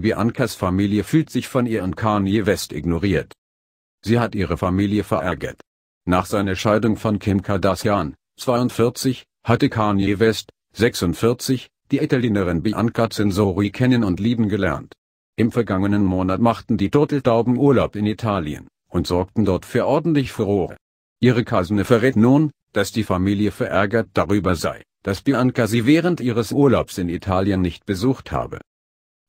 Biancas Familie fühlt sich von ihr und Kanye West ignoriert. Sie hat ihre Familie verärgert. Nach seiner Scheidung von Kim Kardashian, 42, hatte Kanye West, 46, die Italienerin Bianca Zensori kennen und lieben gelernt. Im vergangenen Monat machten die Turteltauben Urlaub in Italien und sorgten dort für ordentlich Furore. Ihre Cousine verrät nun, dass die Familie verärgert darüber sei, dass Bianca sie während ihres Urlaubs in Italien nicht besucht habe.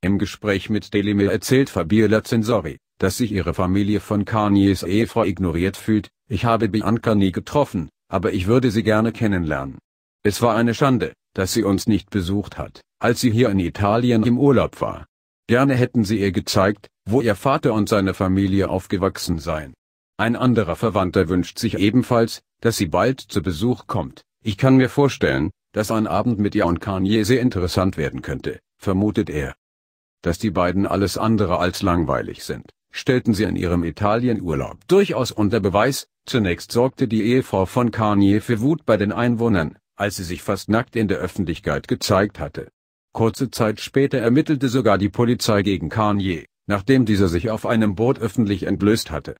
Im Gespräch mit Daily erzählt Fabiola Zensori, dass sich ihre Familie von Kanyes Ehefrau ignoriert fühlt, ich habe Bianca nie getroffen, aber ich würde sie gerne kennenlernen. Es war eine Schande, dass sie uns nicht besucht hat, als sie hier in Italien im Urlaub war. Gerne hätten sie ihr gezeigt, wo ihr Vater und seine Familie aufgewachsen seien. Ein anderer Verwandter wünscht sich ebenfalls, dass sie bald zu Besuch kommt. Ich kann mir vorstellen, dass ein Abend mit ihr und Kanye sehr interessant werden könnte, vermutet er. Dass die beiden alles andere als langweilig sind, stellten sie in ihrem Italienurlaub durchaus unter Beweis, zunächst sorgte die Ehefrau von Kanye für Wut bei den Einwohnern, als sie sich fast nackt in der Öffentlichkeit gezeigt hatte. Kurze Zeit später ermittelte sogar die Polizei gegen Kanye, nachdem dieser sich auf einem Boot öffentlich entblößt hatte.